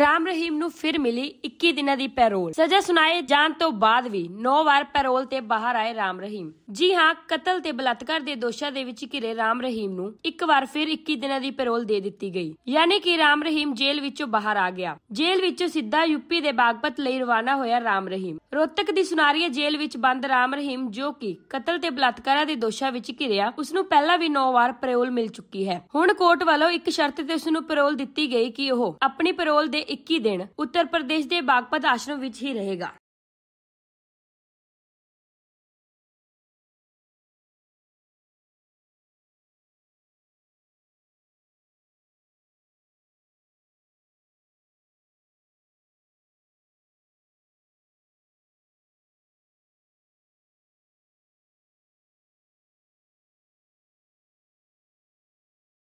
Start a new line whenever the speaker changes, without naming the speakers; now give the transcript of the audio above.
ਰਾਮ ਰਹੀਮ ਨੂੰ ਫਿਰ ਮਿਲੀ 21 ਦਿਨਾਂ ਦੀ ਪੈਰੋਲ ਸਜ਼ਾ ਸੁਣਾਏ ਜਾਣ ਤੋਂ ਬਾਅਦ ਵੀ 9 ਵਾਰ ਪੈਰੋਲ ਤੇ ਬਾਹਰ ਆਏ ਰਾਮ ਰਹੀਮ ਜੀ ਹਾਂ ਕਤਲ ਤੇ ਬਲਤਕਾਰ ਦੇ ਦੋਸ਼ਾਂ ਦੇ ਵਿੱਚ ਘਿਰੇ ਰਾਮ ਰਹੀਮ ਨੂੰ ਇੱਕ ਵਾਰ ਫਿਰ 21 ਦਿਨਾਂ ਦੀ ਪੈਰੋਲ ਦੇ ਦਿੱਤੀ ਗਈ ਯਾਨੀ ਕਿ ਰਾਮ ਰਹੀਮ ਜੇਲ੍ਹ ਵਿੱਚੋਂ ਬਾਹਰ ਆ ਗਿਆ ਜੇਲ੍ਹ ਵਿੱਚੋਂ ਸਿੱਧਾ ਯੂਪੀ ਦੇ ਬਾਗਪਤ ਲਈ ਰਵਾਨਾ ਹੋਇਆ ਰਾਮ ਰਹੀਮ ਰੋਤਕ ਦੀ ਸੁਨਾਰੀਏ ਜੇਲ੍ਹ ਵਿੱਚ ਬੰਦ ਰਾਮ ਰਹੀਮ ਜੋ ਕਿ ਕਤਲ ਤੇ ਬਲਤਕਾਰਾਂ ਦੇ ਦੋਸ਼ਾਂ ਵਿੱਚ ਘਿਰਿਆ ਉਸ ਨੂੰ ਪਹਿਲਾਂ ਵੀ 9 ਵਾਰ ਪੈਰੋਲ ਮਿਲ ਚੁੱਕੀ ਹੈ ਹੁਣ ਕੋਰਟ ਵੱਲੋਂ ਇੱਕ ਸ਼ਰਤ ਤੇ ਉਸ ਨੂੰ ਪੈਰੋਲ ਦਿੱਤੀ ਗਈ ਕਿ ਉਹ ਆਪਣੀ ਪੈਰੋਲ ਦੇ 21 ਦਿਨ ਉੱਤਰ ਪ੍ਰਦੇਸ਼ ਦੇ ਬਾਗਪਤ ਆਸ਼ਰਮ ਵਿੱਚ ਹੀ ਰਹੇਗਾ